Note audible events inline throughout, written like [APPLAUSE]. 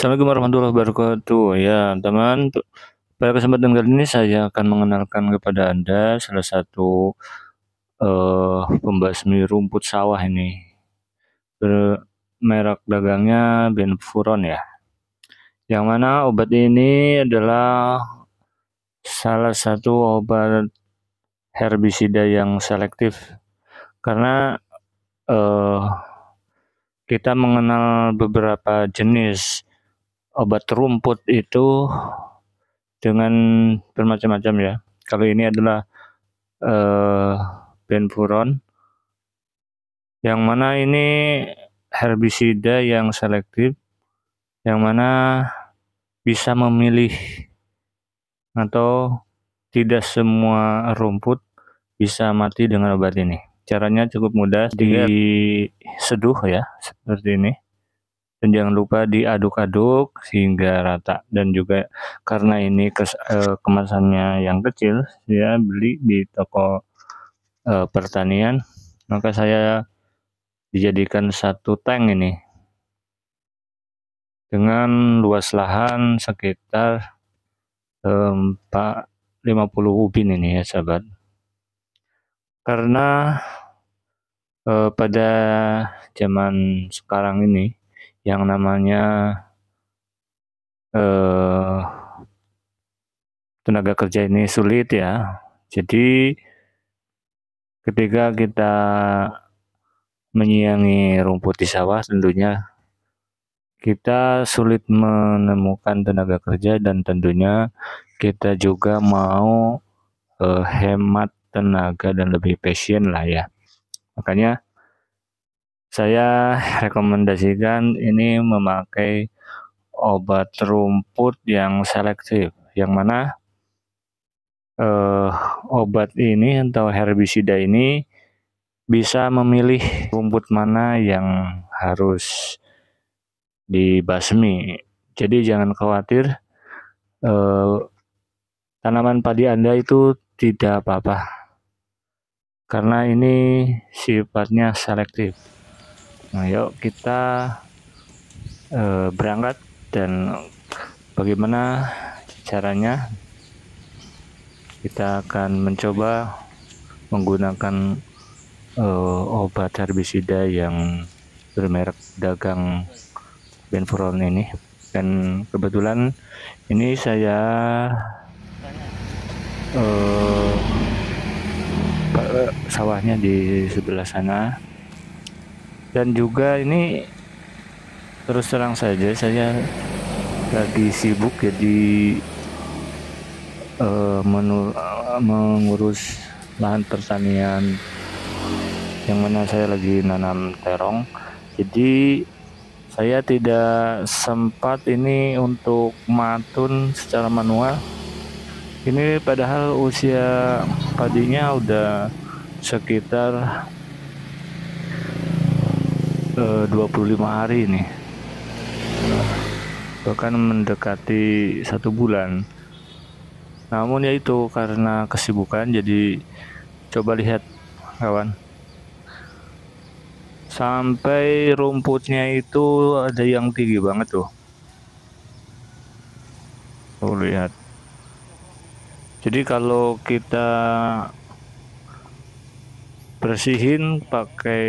Assalamualaikum warahmatullahi wabarakatuh. Ya, teman, pada kesempatan kali ini saya akan mengenalkan kepada Anda salah satu uh, eh, pembasmi rumput sawah ini. merek dagangnya Benfuron ya. Yang mana obat ini adalah salah satu obat herbisida yang selektif karena uh, kita mengenal beberapa jenis obat rumput itu dengan bermacam-macam ya. Kalau ini adalah uh, benfuron, yang mana ini herbisida yang selektif, yang mana bisa memilih atau tidak semua rumput bisa mati dengan obat ini. Caranya cukup mudah, iya. diseduh ya, seperti ini dan jangan lupa diaduk-aduk sehingga rata dan juga karena ini kes, e, kemasannya yang kecil saya beli di toko e, pertanian maka saya dijadikan satu tank ini dengan luas lahan sekitar e, 4, 50 ubin ini ya sahabat karena e, pada zaman sekarang ini yang namanya eh, tenaga kerja ini sulit ya. Jadi ketika kita menyiangi rumput di sawah tentunya kita sulit menemukan tenaga kerja dan tentunya kita juga mau eh, hemat tenaga dan lebih passion lah ya. Makanya saya rekomendasikan ini memakai obat rumput yang selektif, yang mana eh, obat ini atau herbisida ini bisa memilih rumput mana yang harus dibasmi. Jadi jangan khawatir eh, tanaman padi Anda itu tidak apa-apa. Karena ini sifatnya selektif. Nah, yuk kita uh, berangkat dan bagaimana caranya kita akan mencoba menggunakan uh, obat herbisida yang bermerek dagang Benfuron ini dan kebetulan ini saya uh, sawahnya di sebelah sana dan juga ini terus terang saja saya lagi sibuk jadi ya uh, eh, menur, eh, mengurus lahan pertanian yang mana saya lagi nanam terong jadi saya tidak sempat ini untuk matun secara manual ini padahal usia padinya udah sekitar 25 eh, hari ini bahkan mendekati satu bulan namun ya itu karena kesibukan jadi coba lihat kawan sampai rumputnya itu ada yang tinggi banget tuh tuh lihat jadi kalau kita bersihin pakai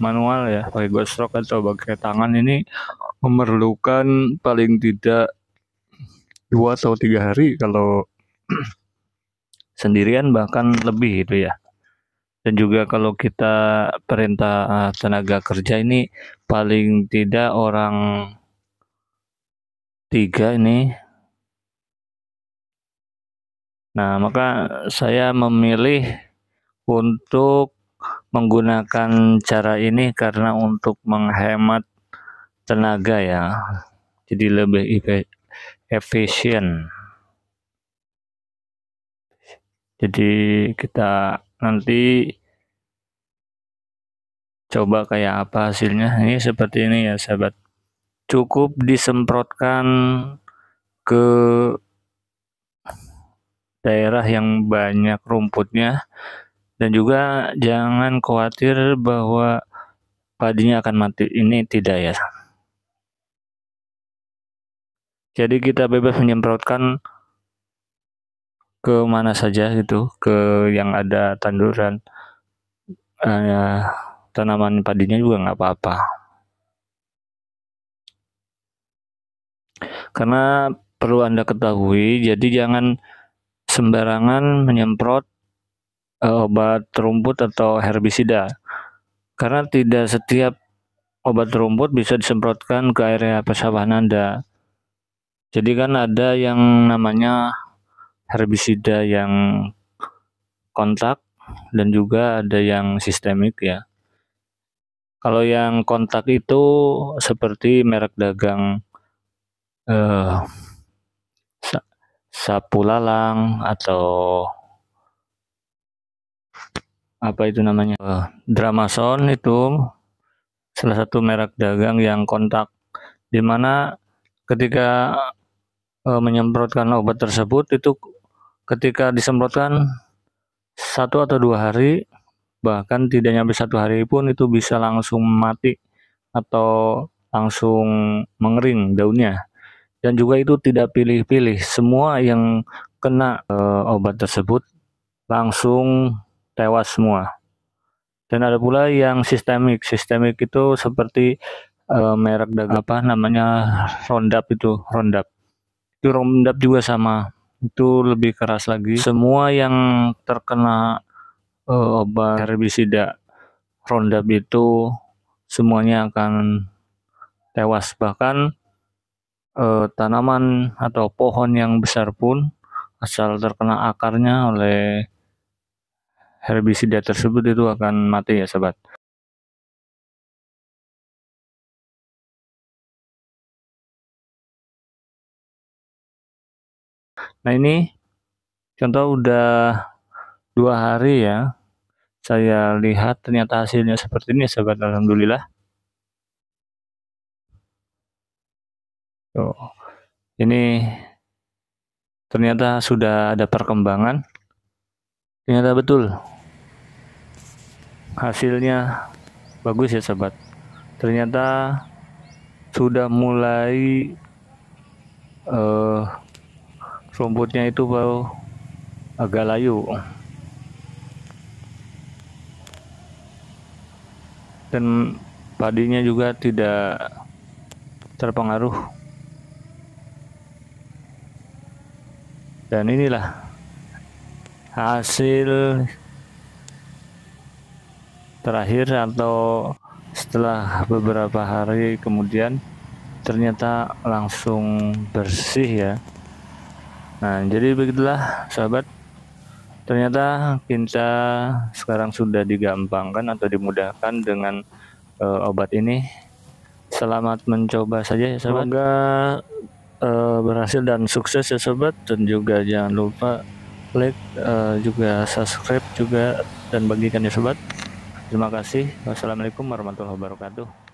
manual ya pakai stroke atau pakai tangan ini memerlukan paling tidak dua atau tiga hari kalau [CLEARS THROAT] sendirian bahkan lebih itu ya dan juga kalau kita perintah eh, tenaga kerja ini paling tidak orang tiga ini nah maka saya memilih untuk menggunakan cara ini karena untuk menghemat tenaga ya jadi lebih efisien jadi kita nanti coba kayak apa hasilnya ini seperti ini ya sahabat cukup disemprotkan ke daerah yang banyak rumputnya dan juga jangan khawatir bahwa padinya akan mati. Ini tidak ya. Jadi kita bebas menyemprotkan ke mana saja gitu, ke yang ada tanduran eh, tanaman padinya juga nggak apa-apa. Karena perlu Anda ketahui, jadi jangan sembarangan menyemprot Eh, obat rumput atau herbisida karena tidak setiap obat rumput bisa disemprotkan ke area persawahan Anda. Jadi kan ada yang namanya herbisida yang kontak dan juga ada yang sistemik ya. Kalau yang kontak itu seperti merek dagang eh, sapu lalang atau apa itu namanya uh, Dramason itu salah satu merek dagang yang kontak dimana ketika e, menyemprotkan obat tersebut itu ketika disemprotkan satu atau dua hari bahkan tidak nyampe satu hari pun itu bisa langsung mati atau langsung mengering daunnya dan juga itu tidak pilih-pilih semua yang kena e, obat tersebut langsung tewas semua. Dan ada pula yang sistemik. Sistemik itu seperti uh, merek dagang apa namanya Roundup itu, Roundup. Itu rondap juga sama. Itu lebih keras lagi. Semua yang terkena uh, obat herbisida Roundup itu semuanya akan tewas bahkan uh, tanaman atau pohon yang besar pun asal terkena akarnya oleh herbisida tersebut itu akan mati ya sobat. Nah ini contoh udah dua hari ya saya lihat ternyata hasilnya seperti ini ya, sobat alhamdulillah Tuh. ini ternyata sudah ada perkembangan ternyata betul hasilnya bagus ya sobat ternyata sudah mulai uh, rumputnya itu baru agak layu dan padinya juga tidak terpengaruh dan inilah hasil terakhir atau setelah beberapa hari kemudian ternyata langsung bersih ya nah jadi begitulah sahabat ternyata kinca sekarang sudah digampangkan atau dimudahkan dengan uh, obat ini selamat mencoba saja ya sahabat semoga uh, berhasil dan sukses ya sahabat. dan juga jangan lupa klik uh, eh, juga subscribe juga dan bagikan ya sobat terima kasih wassalamualaikum warahmatullahi wabarakatuh